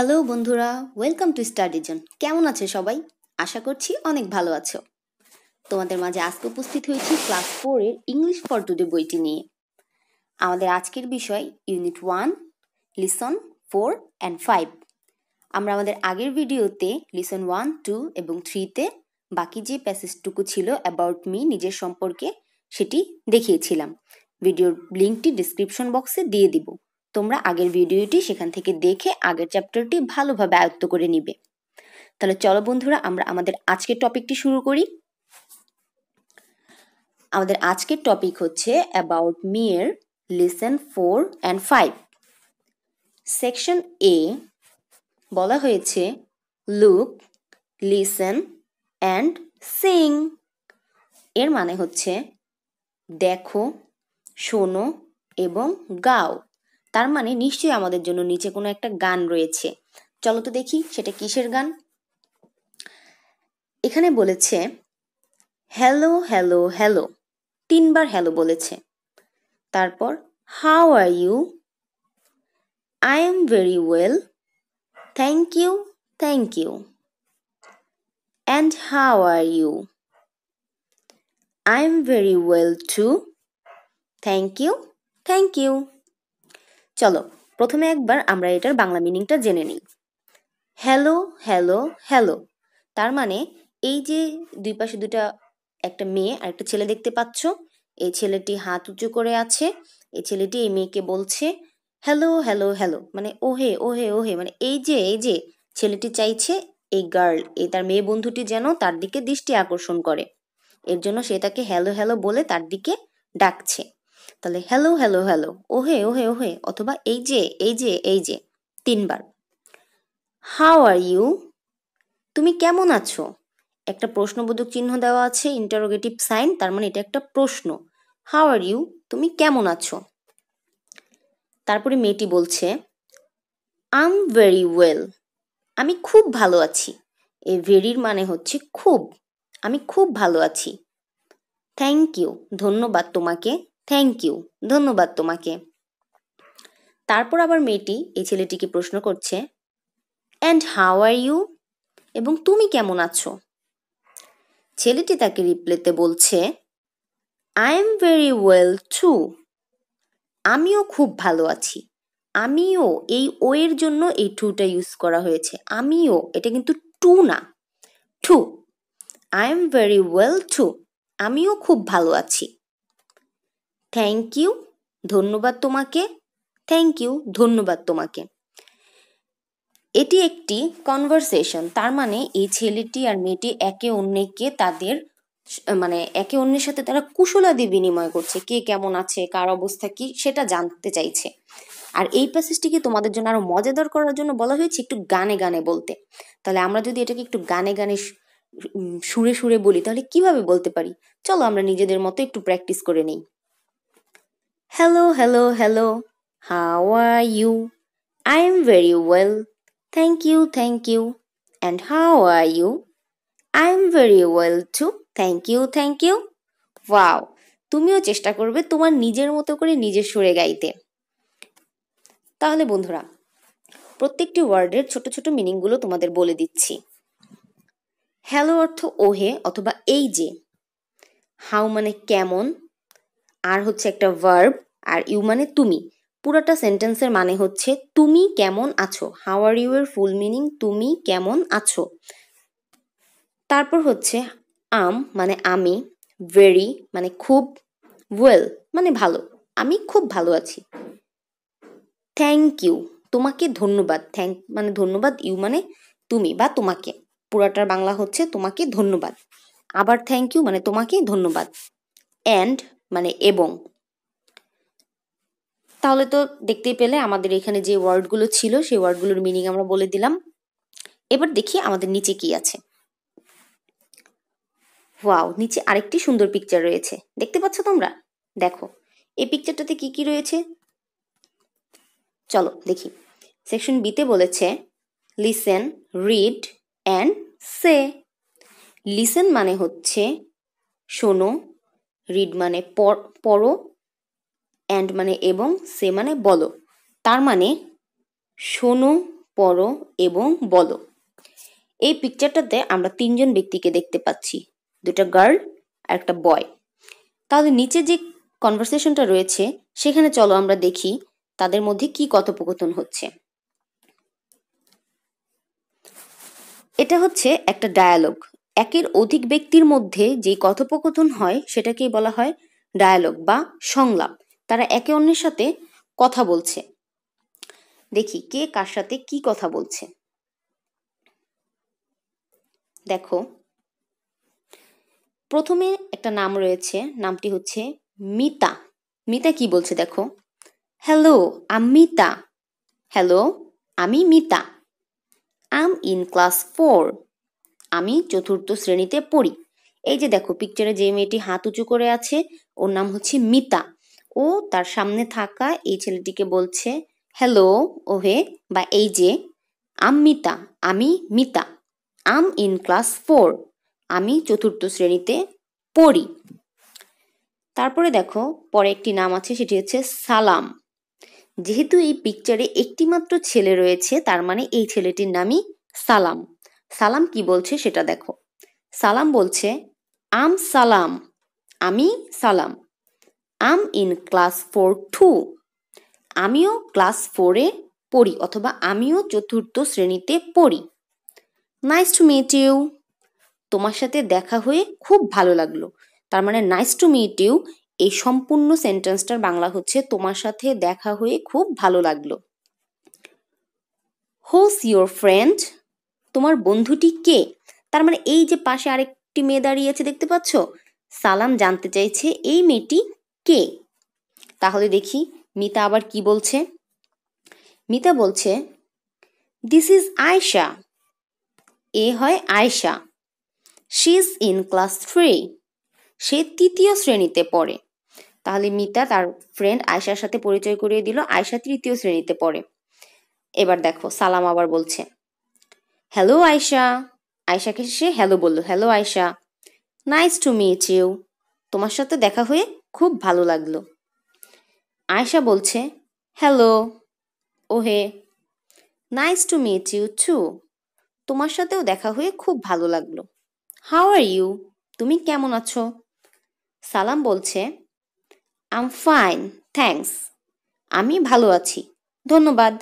Hello বন্ধুরা welcome to study zone কেমন আছে সবাই আশা করছি অনেক ভালো আছো তোমাদের মাঝে আজকে উপস্থিত হয়েছি ক্লাস ফোরের ইংলিশ ফর টুডে বইটি নিয়ে আমাদের আজকের বিষয় unit one lesson four and five আমরা আমাদের আগের ভিডিওতে লিসন ওয়ান টু এবং থ্রিতে বাকি যে প্যাসেজটুকু ছিল অ্যাবাউট মি নিজের সম্পর্কে সেটি দেখিয়েছিলাম ভিডিওর লিঙ্কটি ডিসক্রিপশন বক্সে দিয়ে দিব তোমরা আগের ভিডিওটি সেখান থেকে দেখে আগের চ্যাপ্টারটি ভালোভাবে আয়ত্ত করে নিবে তাহলে চলো বন্ধুরা আমরা আমাদের আজকের টপিকটি শুরু করি আমাদের আজকের টপিক হচ্ছে অ্যাবাউট মিয়ের lesson four and five section এ বলা হয়েছে লুক লিসেন অ্যান্ড সিং এর মানে হচ্ছে দেখো শোনো এবং গাও তার মানে নিশ্চয়ই আমাদের জন্য নিচে কোনো একটা গান রয়েছে চলো তো দেখি সেটা কিসের গান এখানে বলেছে হ্যালো হ্যালো হ্যালো তিনবার হ্যালো বলেছে তারপর how are you I am very well thank you thank you and how are you I am very well too thank you thank you চলো প্রথমে একবার আমরা এটার বাংলা মিনিংটা জেনে নিই হ্যালো হ্যালো হ্যালো তার মানে এই যে দুই পাশে দুটা একটা মেয়ে আর একটা ছেলে দেখতে পাচ্ছ এই ছেলেটি হাত উঁচু করে আছে এই ছেলেটি এই মেয়েকে বলছে হ্যালো হ্যালো হ্যালো মানে ওহে ওহে ওহে মানে এই যে এই যে ছেলেটি চাইছে এই গার্ল এই তার মেয়ে বন্ধুটি যেন তার দিকে দৃষ্টি আকর্ষণ করে এর জন্য সে তাকে হ্যালো হ্যালো বলে তার দিকে ডাকছে তাহলে হ্যালো হ্যালো হ্যালো ওহে ওহে ওহে অথবা এই যে এই যে এই যে তিনবার হাউ আর ইউ তুমি কেমন আছো একটা প্রশ্নবোধক চিহ্ন দেওয়া আছে ইন্টারোগেটিভ সাইন তার মানে এটা একটা প্রশ্ন হাউ আর ইউ তুমি কেমন আছো তারপরে মেয়েটি বলছে আম ভেরি ওয়েল আমি খুব ভালো আছি এ ভেরির মানে হচ্ছে খুব আমি খুব ভালো আছি থ্যাংক ইউ ধন্যবাদ তোমাকে থ্যাংক ইউ ধন্যবাদ তোমাকে তারপর আবার মেয়েটি এই ছেলেটিকে প্রশ্ন করছে অ্যান্ড হাউ আর ইউ এবং তুমি কেমন আছো ছেলেটি তাকে রিপ্লেতে বলছে I am very well too আমিও খুব ভালো আছি আমিও এই ও এর জন্য এই টুটা ইউজ করা হয়েছে আমিও এটা কিন্তু টু না too I am very well too আমিও খুব ভালো আছি থ্যাংক ইউ ধন্যবাদ তোমাকে থ্যাংক ইউ ধন্যবাদ তোমাকে এটি একটি কনভারসেশন তার মানে এই ছেলেটি আর মেয়েটি একে অন্যকে তাদের মানে একে অন্যের সাথে তারা কুশলাদি বিনিময় করছে কে কেমন আছে কার অবস্থা কি সেটা জানতে চাইছে আর এই প্যাসেজটিকে তোমাদের জন্য আরো মজাদার করার জন্য বলা হয়েছে একটু গানে গানে বলতে তাহলে আমরা যদি এটাকে একটু গানে গানে সুরে সুরে বলি তাহলে কিভাবে বলতে পারি চলো আমরা নিজেদের মতো একটু প্র্যাকটিস করে নিই Hello, hello, hello. How are you? I am very well. Thank you, thank you. And how are you? I am very well too. Thank you, thank you. Wow. তুমিও চেষ্টা করবে তোমার নিজের মতো করে নিজের সুরে গাইতে তাহলে বন্ধুরা প্রত্যেকটি ওয়ার্ডের ছোট ছোট মিনিংগুলো তোমাদের বলে দিচ্ছি হ্যালো অর্থ ওহে অথবা এই যে হাউ মানে কেমন আর হচ্ছে একটা ভার্ব আর ইউ মানে তুমি পুরোটা সেন্টেন্সের মানে হচ্ছে তুমি কেমন আছো হাউ আর ইউ এর ফুল মিনিং তুমি কেমন আছো তারপর হচ্ছে আম মানে আমি ভেরি মানে খুব ওয়েল মানে ভালো আমি খুব ভালো আছি থ্যাংক ইউ তোমাকে ধন্যবাদ থ্যাংক মানে ধন্যবাদ ইউ মানে তুমি বা তোমাকে পুরাটার বাংলা হচ্ছে তোমাকে ধন্যবাদ আবার থ্যাংক ইউ মানে তোমাকে ধন্যবাদ অ্যান্ড মানে এবং তাহলে তো দেখতেই পেলে আমাদের এখানে যে ওয়ার্ডগুলো ছিল সেই ওয়ার্ডগুলোর মিনিং আমরা বলে দিলাম এবার দেখি আমাদের নিচে কি আছে ওয়াও নিচে আরেকটি সুন্দর পিকচার রয়েছে দেখতে পাচ্ছ তোমরা দেখো এই পিকচারটাতে কি কি রয়েছে চলো দেখি সেকশন বিতে বলেছে listen read and say listen মানে হচ্ছে শোনো রিড মানে পড়ো অ্যান্ড মানে এবং সে মানে বলো তার মানে শোনো পড়ো এবং বলো এই পিকচারটাতে আমরা তিনজন ব্যক্তিকে দেখতে পাচ্ছি দুটা গার্ল আর একটা বয় তাদের নিচে যে কনভারসেশনটা রয়েছে সেখানে চলো আমরা দেখি তাদের মধ্যে কি কথোপকথন হচ্ছে এটা হচ্ছে একটা ডায়ালগ একের অধিক ব্যক্তির মধ্যে যে কথোপকথন হয় সেটাকেই বলা হয় ডায়ালগ বা সংলাপ তারা একে অন্যের সাথে কথা বলছে দেখি কে কার সাথে কি কথা বলছে দেখো প্রথমে একটা নাম রয়েছে নামটি হচ্ছে মিতা মিতা কি বলছে দেখো হ্যালো আম মিতা হ্যালো আমি মিতা আম ইন ক্লাস ফোর আমি চতুর্থ শ্রেণীতে পড়ি এই যে দেখো পিকচারে যে মেয়েটি হাত উঁচু করে আছে ওর নাম হচ্ছে মিতা ও তার সামনে থাকা এই ছেলেটিকে বলছে হ্যালো ওহে বা এই যে আম মিতা আমি মিতা আম ইন ক্লাস ফোর আমি চতুর্থ শ্রেণীতে পড়ি তারপরে দেখো পরে একটি নাম আছে সেটি হচ্ছে সালাম যেহেতু এই পিকচারে একটি মাত্র ছেলে রয়েছে তার মানে এই ছেলেটির নামই সালাম সালাম কি বলছে সেটা দেখো সালাম বলছে আম সালাম আমি Salam am in class four too আমিও ক্লাস ফোরে পড়ি অথবা আমিও চতুর্থ শ্রেণীতে পড়ি নাইস টু মিট ইউ তোমার সাথে দেখা হয়ে খুব ভালো লাগলো তার মানে নাইস টু মিট ইউ এই সম্পূর্ণ সেন্টেন্সটার বাংলা হচ্ছে তোমার সাথে দেখা হয়ে খুব ভালো লাগলো হোস ইউর ফ্রেন্ড তোমার বন্ধুটি কে তার মানে এই যে পাশে আরেকটি মেয়ে দাঁড়িয়ে আছে দেখতে পাচ্ছ সালাম জানতে চাইছে এই মেয়েটি কে তাহলে দেখি মিতা আবার কি বলছে মিতা বলছে দিস ইজ আয়শা এ হয় Ayesha she is in class three সে তৃতীয় শ্রেণীতে পড়ে তাহলে মিতা তার ফ্রেন্ড আয়শার সাথে পরিচয় করিয়ে দিল আয়শা তৃতীয় শ্রেণীতে পড়ে এবার দেখো সালাম আবার বলছে হ্যালো আয়শা আয়শাকে সে হ্যালো বললো hello Ayesha nice to meet you তোমার সাথে দেখা হয়ে খুব ভালো লাগলো আয়শা বলছে হ্যালো ওহে nice to meet you too তোমার সাথেও দেখা হয়ে খুব ভালো লাগলো হাউ আর ইউ তুমি কেমন আছো সালাম বলছে আম ফাইন থ্যাংকস আমি ভালো আছি ধন্যবাদ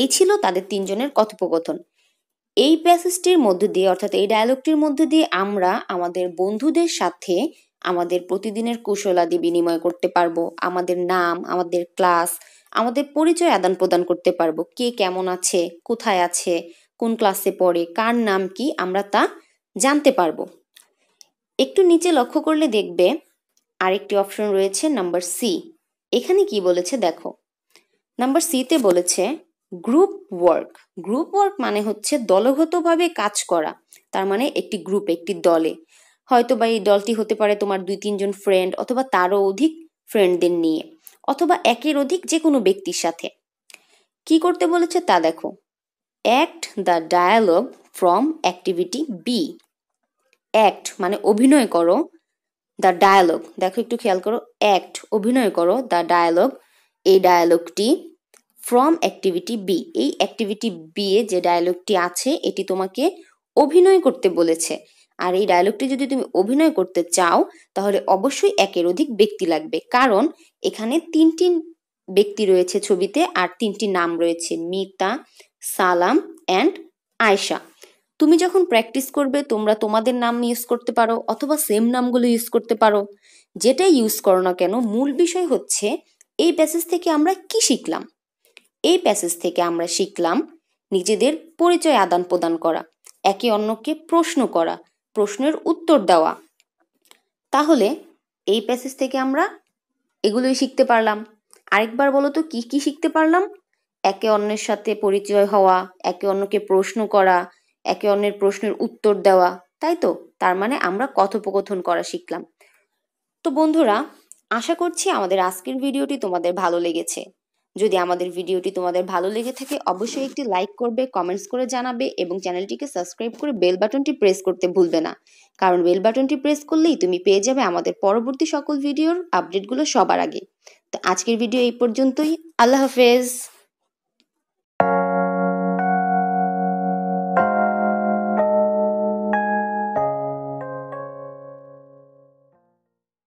এই ছিল তাদের তিনজনের কথোপকথন এই প্যাসেজটির মধ্য দিয়ে অর্থাৎ এই ডায়ালগটির মধ্য দিয়ে আমরা আমাদের বন্ধুদের সাথে আমাদের প্রতিদিনের কৌশলাদি বিনিময় করতে পারবো আমাদের নাম আমাদের ক্লাস আমাদের পরিচয় আদান প্রদান করতে পারবো কে কেমন আছে কোথায় আছে কোন ক্লাসে পড়ে কার নাম কি আমরা তা জানতে পারবো একটু নিচে লক্ষ্য করলে দেখবে আরেকটি অপশন রয়েছে নাম্বার সি এখানে কি বলেছে দেখো নাম্বার সিতে বলেছে গ্রুপ ওয়ার্ক গ্রুপ ওয়ার্ক মানে হচ্ছে দলগতভাবে কাজ করা তার মানে একটি গ্রুপ একটি দলে হয়তো বা এই দলটি হতে পারে তোমার দুই তিনজন ফ্রেন্ড অথবা তারও অধিক ফ্রেন্ডদের নিয়ে অথবা একের অধিক যে কোনো ব্যক্তির সাথে কি করতে বলেছে তা দেখো act the dialogue from activity B act মানে অভিনয় করো দ্য ডায়ালগ দেখো একটু খেয়াল করো অ্যাক্ট অভিনয় করো দ্য ডায়ালগ এই ডায়ালগটি ফ্রম অ্যাক্টিভিটি বি এই অ্যাক্টিভিটি বি এ যে ডায়ালগটি আছে এটি তোমাকে অভিনয় করতে বলেছে আর এই ডায়লগটি যদি তুমি অভিনয় করতে চাও তাহলে অবশ্যই একের অধিক ব্যক্তি লাগবে কারণ এখানে তিনটি ব্যক্তি রয়েছে ছবিতে আর তিনটি নাম রয়েছে মিতা সালাম অ্যান্ড আয়শা তুমি যখন প্র্যাকটিস করবে তোমরা তোমাদের নাম ইউজ করতে পারো অথবা সেম নামগুলো ইউজ করতে পারো যেটাই ইউজ করো না কেন মূল বিষয় হচ্ছে এই প্যাসেজ থেকে আমরা কি শিখলাম এই প্যাসেজ থেকে আমরা শিখলাম নিজেদের পরিচয় আদান প্রদান করা একে অন্যকে প্রশ্ন করা প্রশ্নের উত্তর দেওয়া তাহলে এই প্যাসেজ থেকে আমরা এগুলোই শিখতে পারলাম আরেকবার বলো তো কী কী শিখতে পারলাম একে অন্যের সাথে পরিচয় হওয়া একে অন্যকে প্রশ্ন করা একে অন্যের প্রশ্নের উত্তর দেওয়া তাই তো তার মানে আমরা কথোপকথন করা শিখলাম তো বন্ধুরা আশা করছি আমাদের আজকের ভিডিওটি তোমাদের ভালো লেগেছে যদি আমাদের ভিডিওটি তোমাদের ভালো লেগে থাকে অবশ্যই একটি লাইক করবে কমেন্টস করে জানাবে এবং চ্যানেলটিকে সাবস্ক্রাইব করে বেল বাটনটি প্রেস করতে ভুলবে না কারণ বেল বাটনটি প্রেস করলেই তুমি পেয়ে যাবে আমাদের পরবর্তী সকল ভিডিওর আপডেটগুলো সবার আগে তো আজকের ভিডিও এই পর্যন্তই আল্লাহ হাফেজ